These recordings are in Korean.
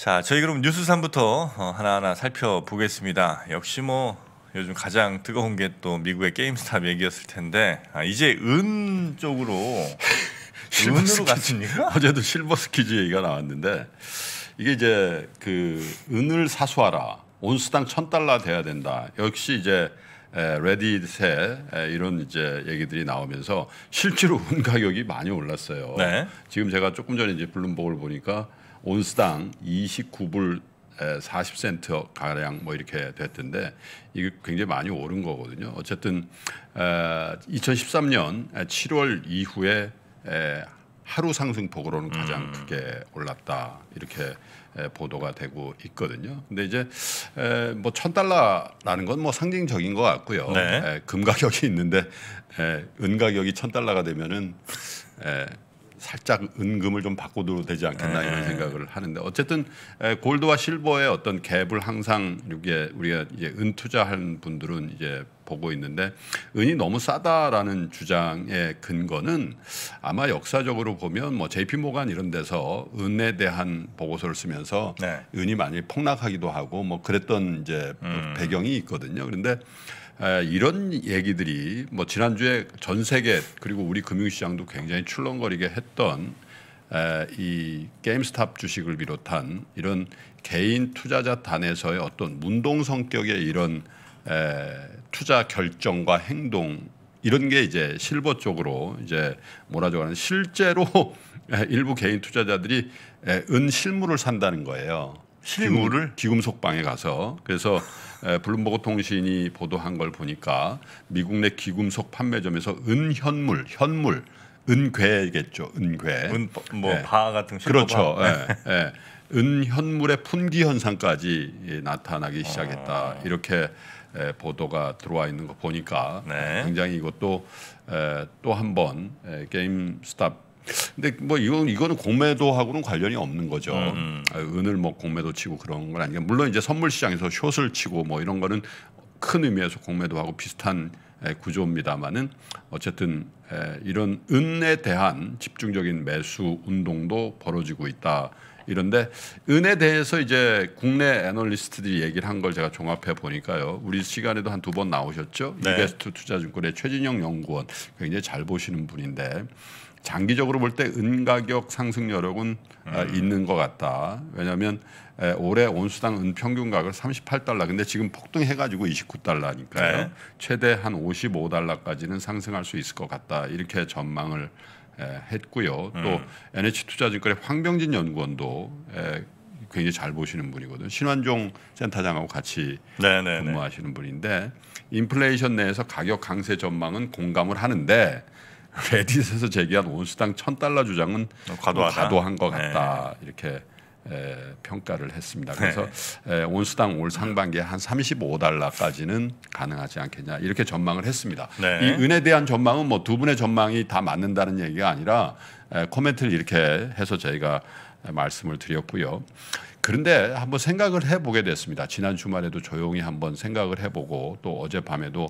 자, 저희 그럼 뉴스 3부터 어, 하나하나 살펴보겠습니다. 역시 뭐 요즘 가장 뜨거운 게 또 미국의 게임스탑 얘기였을 텐데 아, 이제 은 쪽으로 은으로 갔습니까? 어제도 실버 스키즈 얘기가 나왔는데 이게 이제 그 은을 사수하라 온수당 천 달러 돼야 된다. 역시 이제 에, 레딧에 이런 이제 얘기들이 나오면서 실제로 은 가격이 많이 올랐어요. 네. 지금 제가 조금 전에 이제 블룸버그를 보니까 온스당 29불 40센트 가량 뭐 이렇게 됐던데 이게 굉장히 많이 오른 거거든요. 어쨌든 2013년 7월 이후에 하루 상승폭으로는 가장 음. 크게 올랐다 이렇게 보도가 되고 있거든요. 근데 이제 뭐 천 달러라는 건 뭐 상징적인 것 같고요. 네. 금 가격이 있는데 은 가격이 천 달러가 되면은 살짝 은금을 좀 바꿔도 되지 않겠나 네. 이런 생각을 하는데 어쨌든 골드와 실버의 어떤 갭을 항상 이게 우리가 이제 은투자한 분들은 이제 보고 있는데 은이 너무 싸다라는 주장의 근거는 아마 역사적으로 보면 뭐 JP 모간 이런 데서 은에 대한 보고서를 쓰면서 네. 은이 많이 폭락하기도 하고 뭐 그랬던 이제 음. 배경이 있거든요. 그런데 이런 얘기들이 뭐 지난주에 전 세계 그리고 우리 금융시장도 굉장히 출렁거리게 했던 이 게임스탑 주식을 비롯한 이런 개인 투자자 단에서의 어떤 문동 성격의 이런 투자 결정과 행동 이런 게 이제 실버 쪽으로 이제 몰아져가는 실제로 일부 개인 투자자들이 은 실물을 산다는 거예요. 실물을 기금, 속방에 가서 그래서 블룸버그 통신이 보도한 걸 보니까 미국 내 기금속 판매점에서 은현물 현물 은괴겠죠 은괴 은뭐바 예. 같은 그렇죠 예. 예. 은현물의 품귀 현상까지 예, 나타나기 시작했다 아. 이렇게 에, 보도가 들어와 있는 거 보니까 네. 굉장히 이것도 에, 또한 번 게임 스탑 근데 뭐 이건 이거는 공매도하고는 관련이 없는 거죠. 음. 음. 아, 은을 뭐 공매도 치고 그런 건 아니고 물론 이제 선물 시장에서 숏을 치고 뭐 이런 거는 큰 의미에서 공매도하고 비슷한 구조입니다만은 어쨌든 이런 은에 대한 집중적인 매수 운동도 벌어지고 있다. 이런데 은에 대해서 이제 국내 애널리스트들이 얘기를 한 걸 제가 종합해 보니까요. 우리 시간에도 한 두 번 나오셨죠. 네. 이베스트 투자증권의 최진영 연구원 굉장히 잘 보시는 분인데 장기적으로 볼 때 은 가격 상승 여력은 아, 음. 있는 것 같다. 왜냐하면 올해 온수당 은 평균 가격 을 38달러. 근데 지금 폭등해가지고 29달러니까요. 네. 최대 한 55달러까지는 상승할 수 있을 것 같다. 이렇게 전망을 예, 했고요. 음. 또 NH투자증권의 황병진 연구원도 예, 굉장히 잘 보시는 분이거든요. 신환종 센터장하고 같이 네네네. 네, 네. 근무하시는 분인데 인플레이션 내에서 가격 강세 전망은 공감을 하는데 레딧에서 제기한 온수당 1 0 0 천달러 주장은 과도하다. 뭐 과도한 것 네. 같다 네. 이렇게 평가를 했습니다. 네. 그래서 온수당 올 상반기에 한 35달러까지는 가능하지 않겠냐 이렇게 전망을 했습니다. 네. 이 은에 대한 전망은 뭐 두 분의 전망이 다 맞는다는 얘기가 아니라 코멘트를 이렇게 해서 저희가 말씀을 드렸고요. 그런데 한번 생각을 해보게 됐습니다. 지난 주말에도 조용히 한번 생각을 해보고 또 어젯밤에도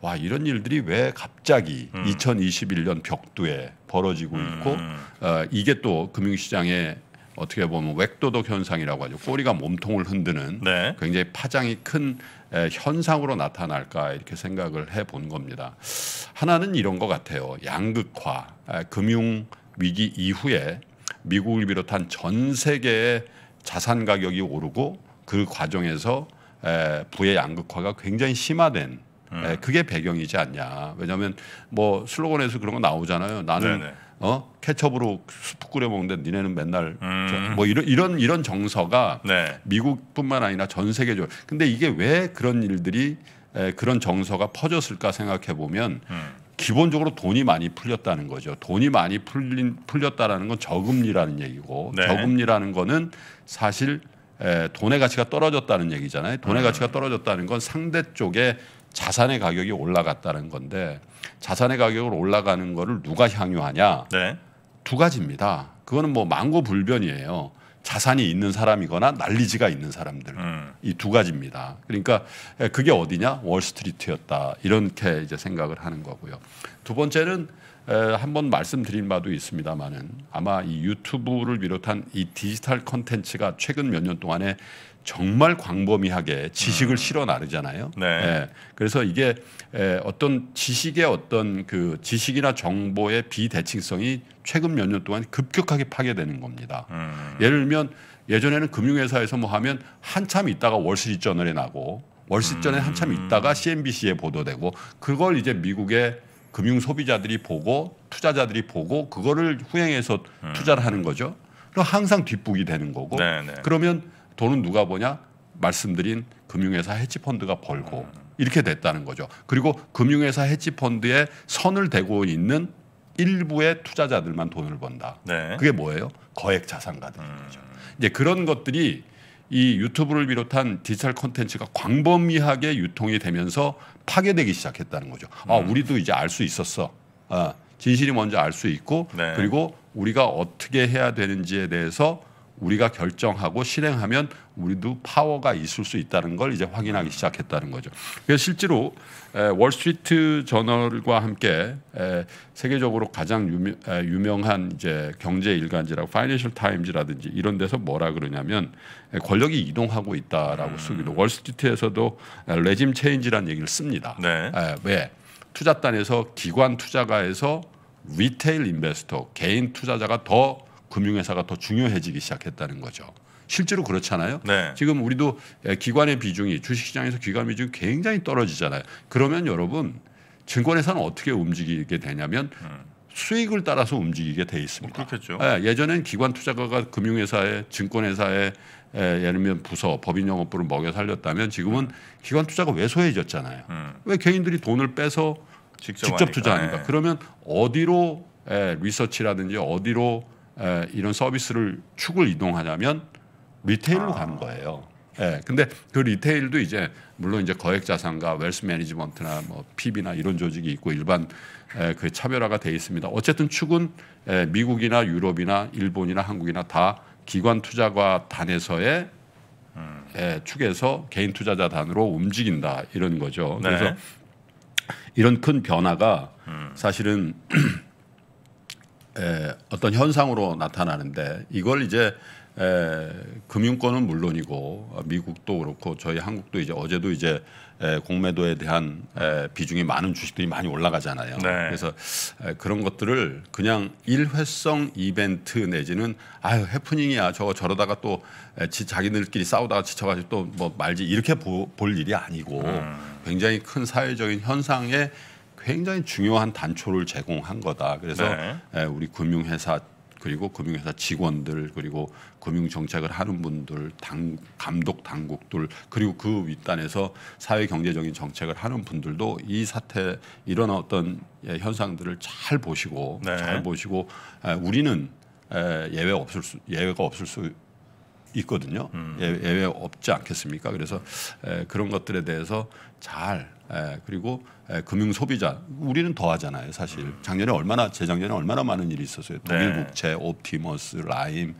와 이런 일들이 왜 갑자기 음. 2021년 벽두에 벌어지고 있고 음. 어, 이게 또 금융시장에 어떻게 보면 웩도독 현상이라고 하죠. 꼬리가 몸통을 흔드는 네. 굉장히 파장이 큰 에, 현상으로 나타날까 이렇게 생각을 해 본 겁니다. 하나는 이런 것 같아요. 양극화, 에, 금융 위기 이후에 미국을 비롯한 전 세계의 자산 가격이 오르고 그 과정에서 에, 부의 양극화가 굉장히 심화된 에, 음. 그게 배경이지 않냐. 왜냐하면 뭐 슬로건에서 그런 거 나오잖아요. 나는 네네. 어 케첩으로 수프 끓여 먹는데 니네는 맨날 음. 뭐 이런 이런 이런 정서가 네. 미국뿐만 아니라 전 세계적으로 근데 이게 왜 그런 일들이 에, 그런 정서가 퍼졌을까 생각해 보면 음. 기본적으로 돈이 많이 풀렸다는 거죠. 돈이 많이 풀린 풀렸다라는 건 저금리라는 얘기고 네. 저금리라는 거는 사실 에, 돈의 가치가 떨어졌다는 얘기잖아요. 돈의 음. 가치가 떨어졌다는 건 상대 쪽에 자산의 가격이 올라갔다는 건데 자산의 가격을 올라가는 거를 누가 향유하냐 네. 두 가지입니다. 그거는 뭐 망고 불변이에요. 자산이 있는 사람이거나 난리지가 있는 사람들 음. 이두 가지입니다. 그러니까 그게 어디냐 월스트리트였다 이렇게 이제 생각을 하는 거고요. 두 번째는 한 번 말씀드린 바도 있습니다만은 아마 이 유튜브를 비롯한 이 디지털 컨텐츠가 최근 몇 년 동안에 정말 광범위하게 지식을 음. 실어 나르잖아요. 네. 예. 그래서 이게 예, 어떤 지식의 어떤 그 지식이나 정보의 비대칭성이 최근 몇 년 동안 급격하게 파괴되는 겁니다. 음. 예를 들면 예전에는 금융회사에서 뭐 하면 한참 있다가 월스트리트저널에 나고 월스트리트저널에 음. 한참 있다가 CNBC에 보도되고 그걸 이제 미국의 금융 소비자들이 보고 투자자들이 보고 그거를 후행해서 음. 투자를 하는 거죠. 그럼 항상 뒷북이 되는 거고 네네. 네. 그러면 돈은 누가 버냐? 말씀드린 금융회사 헤지펀드가 벌고 이렇게 됐다는 거죠. 그리고 금융회사 헤지펀드에 선을 대고 있는 일부의 투자자들만 돈을 번다. 네. 그게 뭐예요? 거액 자산가들이죠. 음. 이제 그런 것들이 이 유튜브를 비롯한 디지털 콘텐츠가 광범위하게 유통이 되면서 파괴되기 시작했다는 거죠. 아, 음. 우리도 이제 알 수 있었어. 아, 진실이 먼저 알 수 있고 네. 그리고 우리가 어떻게 해야 되는지에 대해서 우리가 결정하고 실행하면 우리도 파워가 있을 수 있다는 걸 이제 확인하기 시작했다는 거죠. 그래서 실제로 월스트리트 저널과 함께 세계적으로 가장 유명, 한 이제 경제 일간지라고 파이낸셜 타임즈라든지 이런 데서 뭐라 그러냐면 권력이 이동하고 있다라고 음. 쓰기도 월스트리트에서도 레짐 체인지라는 얘기를 씁니다. 네. 왜 투자단에서 기관 투자가에서 리테일 인베스터 개인 투자자가 더 금융회사가 더 중요해지기 시작했다는 거죠. 실제로 그렇잖아요. 네. 지금 우리도 예, 기관의 비중이 주식시장에서 기관 비중이 굉장히 떨어지잖아요. 그러면 여러분 증권회사는 어떻게 움직이게 되냐면 음. 수익을 따라서 움직이게 돼 뭐 있습니다. 그렇겠죠. 예, 전엔 기관 투자가가 금융회사에 증권회사에 예, 예를 들면 부서 법인 영업부를 먹여 살렸다면 지금은 음. 기관 투자가 왜 소해졌잖아요. 음. 왜 개인들이 돈을 빼서 직접, 직접 투자하니까 네. 그러면 어디로 예, 리서치라든지 어디로 에, 이런 서비스를 축을 이동하자면 리테일로 아. 가는 거예요. 예. 근데 그 리테일도 이제 물론 이제 거액 자산과 웰스 매니지먼트나 뭐 PB나 이런 조직이 있고 일반 그 차별화가 돼 있습니다. 어쨌든 축은 에, 미국이나 유럽이나 일본이나 한국이나 다 기관 투자가 단에서의 음. 축에서 개인 투자자 단으로 움직인다 이런 거죠. 네. 그래서 네. 이런 큰 변화가 음. 사실은 에, 어떤 현상으로 나타나는데 이걸 이제 에, 금융권은 물론이고 어, 미국도 그렇고 저희 한국도 이제 어제도 이제 에, 공매도에 대한 에, 비중이 많은 주식들이 많이 올라가잖아요. 네. 그래서 에, 그런 것들을 그냥 일회성 이벤트 내지는 아유 해프닝이야 저거 저러다가 또 에, 지, 자기들끼리 싸우다가 지쳐가지고 또 뭐 말지 이렇게 보, 볼 일이 아니고 음. 굉장히 큰 사회적인 현상에 굉장히 중요한 단초를 제공한 거다. 그래서 네. 예, 우리 금융회사 그리고 금융회사 직원들 그리고 금융 정책을 하는 분들 당, 감독 당국들 그리고 그 윗단에서 사회 경제적인 정책을 하는 분들도 이 사태 이런 어떤 예, 현상들을 잘 보시고 네. 잘 보시고 에, 예, 우리는 에, 예외 없을 수 예외가 없을 수 있거든요. 음. 예, 예외 없지 않겠습니까? 그래서 에, 그런 것들에 대해서 잘 에, 그리고 에, 금융 소비자 우리는 더 하잖아요. 사실 음. 작년에 얼마나 재작년에 얼마나 많은 일이 있었어요. 네. 독일 국채, 옵티머스, 라임.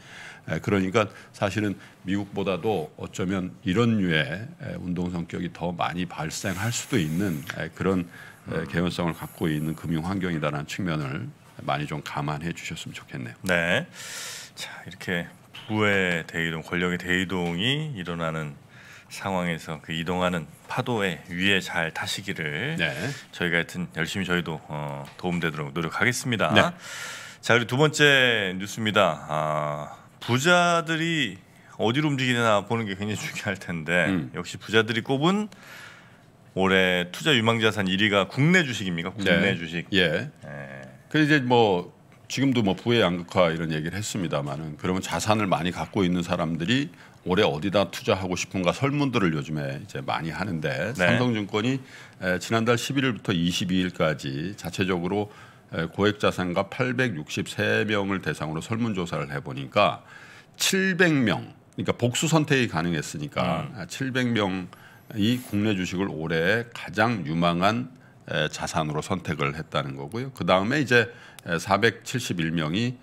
에, 그러니까 사실은 미국보다도 어쩌면 이런 류의 에, 운동 성격이 더 많이 발생할 수도 있는 에, 그런 에, 음. 개연성을 갖고 있는 금융 환경이다라는 측면을 많이 좀 감안해 주셨으면 좋겠네요. 네. 자, 이렇게 부의 대이동, 권력의 대이동이 일어나는 상황에서 그 이동하는 파도에 위에 잘 타시기를 네. 저희가 하여튼 열심히 저희도 어, 도움되도록 노력하겠습니다. 네. 자 그리고 두 번째 뉴스입니다. 아, 부자들이 어디로 움직이나 보는 게 굉장히 중요할 텐데 음. 역시 부자들이 꼽은 올해 투자 유망자산 1위가 국내 주식입니까? 국내 네. 주식. 예. 예. 그 이제 뭐 지금도 뭐 부의 양극화 이런 얘기를 했습니다만은 그러면 자산을 많이 갖고 있는 사람들이 올해 어디다 투자하고 싶은가 설문들을 요즘에 이제 많이 하는데 네. 삼성증권이 에, 지난달 11일부터 22일까지 자체적으로 에, 고액 자산가 863명을 대상으로 설문 조사를 해 보니까 700명 그러니까 복수 선택이 가능했으니까 음. 700명이 국내 주식을 올해 가장 유망한 자산으로 선택을 했다는 거고요. 그 다음에 이제 471명이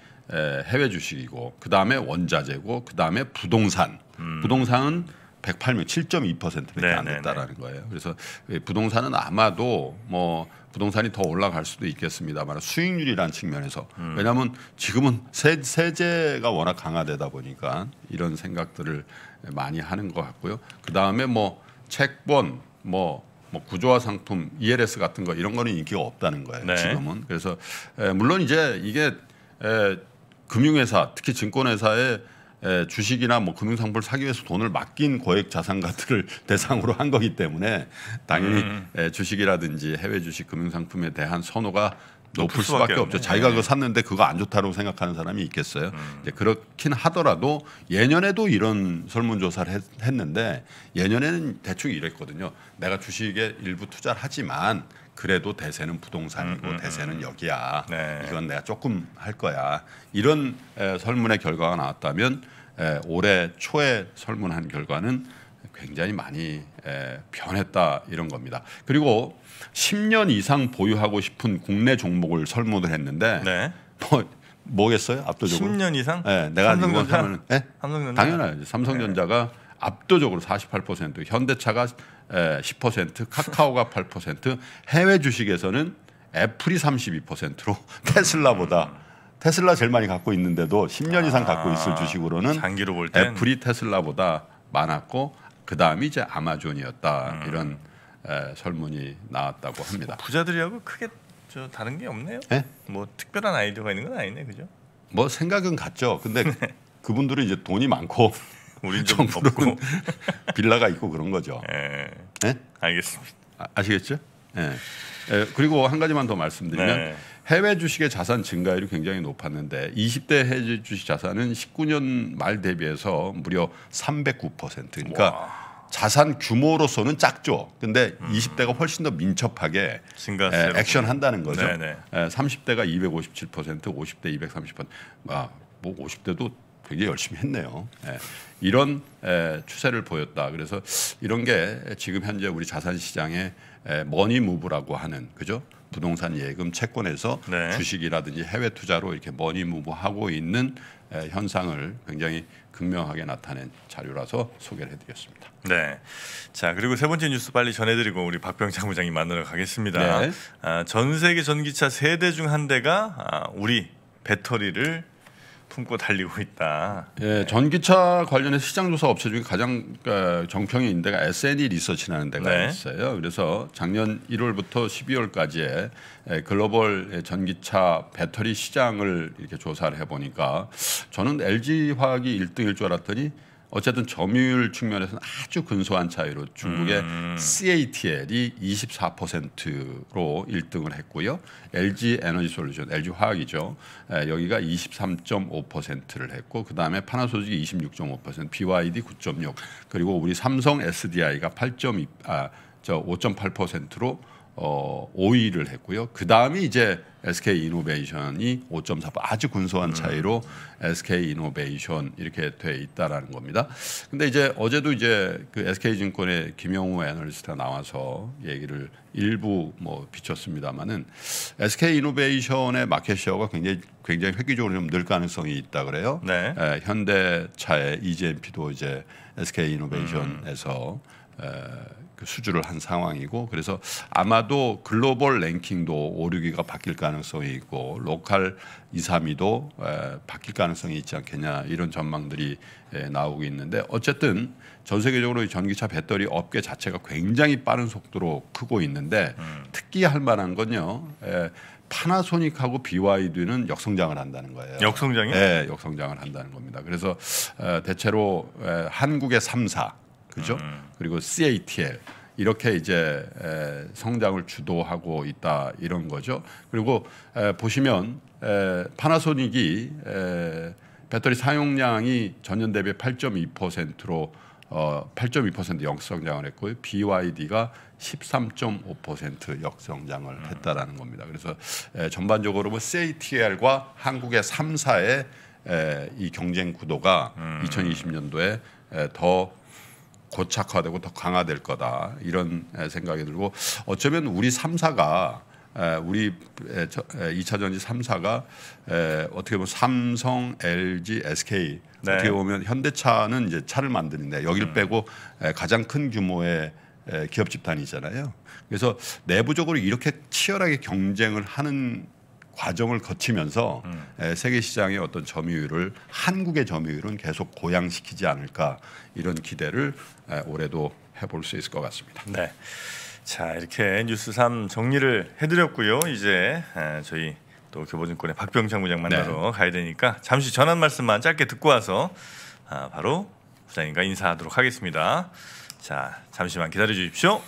해외 주식이고 그 다음에 원자재고 그 다음에 부동산. 음. 부동산은 108명 7.2%밖에 네, 안 네, 됐다라는 네. 거예요. 그래서 부동산은 아마도 뭐 부동산이 더 올라갈 수도 있겠습니다만 수익률이란 측면에서 음. 왜냐하면 지금은 세, 세제가 워낙 강화되다 보니까 이런 생각들을 많이 하는 것 같고요. 그 다음에 뭐 채권 뭐뭐 구조화 상품 ELS 같은 거 이런 거는 인기가 없다는 거예요 네. 지금은 그래서 에, 물론 이제 이게 에, 금융회사 특히 증권회사의 에, 주식이나 뭐 금융상품을 사기 위해서 돈을 맡긴 고액 자산가들을 대상으로 한 거기 때문에 당연히 음. 에, 주식이라든지 해외 주식 금융상품에 대한 선호가 높을 수밖에 없죠. 없네. 자기가 그거 네. 샀는데 그거 안 좋다고 생각하는 사람이 있겠어요. 음. 이제 그렇긴 하더라도 예년에도 이런 설문조사를 했, 했는데 예년에는 대충 이랬거든요. 내가 주식에 일부 투자를 하지만 그래도 대세는 부동산이고 음, 음, 대세는 음. 여기야. 네. 이건 내가 조금 할 거야. 이런 에, 설문의 결과가 나왔다면 에, 올해 초에 설문한 결과는 굉장히 많이 에, 예, 변했다 이런 겁니다. 그리고 10년 이상 보유하고 싶은 국내 종목을 설문을 했는데 네. 뭐 뭐겠어요? 압도적으로 10년 이상? 네, 내가 삼성전자? 하면 네? 예? 삼성전자? 당연하죠. 네. 삼성전자가 네. 압도적으로 48%, 현대차가 에, 10%, 카카오가 8%, 해외 주식에서는 애플이 32%로 테슬라보다 테슬라 제일 많이 갖고 있는데도 10년 이상 갖고 있을 아, 주식으로는 장기로 볼 애플이 테슬라보다 많았고 그 다음이 이제 아마존이었다 음. 이런 에, 설문이 나왔다고 합니다. 뭐 부자들이하고 크게 저 다른 게 없네요. 네? 뭐 특별한 아이디어가 있는 건 아니네, 그죠? 뭐 생각은 같죠. 근데 네. 그분들은 이제 돈이 많고 우린 좀 없고 빌라가 있고 그런 거죠. 네. 네? 알겠습니다. 아, 시겠죠 네. 예, 그리고 한 가지만 더 말씀드리면 네. 해외 주식의 자산 증가율이 굉장히 높았는데 20대 해외 주식 자산은 19년 말 대비해서 무려 309% 그러니까 와. 자산 규모로서는 작죠. 근데 음. 20대가 훨씬 더 민첩하게 에, 액션 한다는 거죠. 네네. 에, 30대가 257%, 50대 230%. 아, 뭐 50대도 굉장히 열심히 했네요. 에, 예. 이런 에, 추세를 보였다. 그래서 이런 게 지금 현재 우리 자산 시장에 머니 무브라고 하는 그죠? 부동산 예금 채권에서 네. 주식이라든지 해외 투자로 이렇게 머니 무브하고 있는 에, 현상을 굉장히 극명하게 나타낸 자료라서 소개를 해드렸습니다. 네. 자 그리고 세 번째 뉴스 빨리 전해드리고 우리 박병창 부장님 만나러 가겠습니다. 네. 아, 전 세계 전기차 세대중 한 대가 아, 우리 배터리를 품고 달리고 있다. 예, 전기차 관련해 시장조사 업체 중에 가장 그러니까 정평이 있는 데가 SNE 리서치라는 데가 네. 있어요. 그래서 작년 1월부터 12월까지의 예, 글로벌 전기차 배터리 시장을 이렇게 조사를 해보니까 저는 LG화학이 1등일 줄 알았더니 어쨌든 점유율 측면에서는 아주 근소한 차이로 중국의 음. CATL이 24%로 1등을 했고요. LG 에너지 솔루션, LG 화학이죠. 에, 예, 여기가 23.5%를 했고 그다음에 파나소닉이 26.5%, BYD 9.6 그리고 우리 삼성 SDI가 8.2 아, 저 5.8%로 어, 5위를 했고요. 그 다음이 이제 SK 이노베이션이 5.4% 아주 군소한 차이로 음. SK 이노베이션 이렇게 돼 있다라는 겁니다. 근데 이제 어제도 이제 그 SK 증권의 김영호 애널리스트가 나와서 얘기를 일부 뭐 비쳤습니다만은 SK 이노베이션의 마켓시어가 굉장히 굉장히 획기적으로 좀 늘 가능성이 있다 그래요. 네. 예, e 에, 현대차의 EGMP도 이제 SK 이노베이션에서 음. 에, 그 수주를 한 상황이고 그래서 아마도 글로벌 랭킹도 5, 6위가 바뀔 가능성이 있고 로컬 2, 3위도 바뀔 가능성이 있지 않겠냐 이런 전망들이 나오고 있는데 어쨌든 전 세계적으로 전기차 배터리 업계 자체가 굉장히 빠른 속도로 크고 있는데 음. 특기할 만한 건요. 파나소닉하고 BYD는 역성장을 한다는 거예요. 역성장이? 네, 역성장을 한다는 겁니다. 그래서 대체로 한국의 3사 그죠? 음. 그리고 CATL 이렇게 이제 성장을 주도하고 있다 이런 거죠. 그리고 보시면 파나소닉이 배터리 사용량이 전년 대비 8.2%로 어, 8.2% 역성장을 했고요. BYD가 13.5% 역성장을 음. 했다라는 겁니다. 그래서 에, 전반적으로 뭐 CATL과 한국의 3사의 에, 이 경쟁 구도가 음. 2020년도에 에, 더 고착화되고 더 강화될 거다 이런 생각이 들고 어쩌면 우리 3사가 우리 2차 전지 3사가 어떻게 보면 삼성, LG, SK 네. 어떻게 보면 현대차는 이제 차를 만드는데 여기를 음. 빼고 가장 큰 규모의 기업 집단이잖아요. 그래서 내부적으로 이렇게 치열하게 경쟁을 하는 과정을 거치면서 음. 세계 시장의 어떤 점유율을 한국의 점유율은 계속 고양시키지 않을까 이런 기대를 올해도 해볼 수 있을 것 같습니다. 네. 자 이렇게 뉴스 3 정리를 해드렸고요. 이제 저희 또 교보증권의 박병창 부장 만나러 네. 가야 되니까 잠시 전한 말씀만 짧게 듣고 와서 아, 바로 부장님과 인사하도록 하겠습니다. 자 잠시만 기다려 주십시오.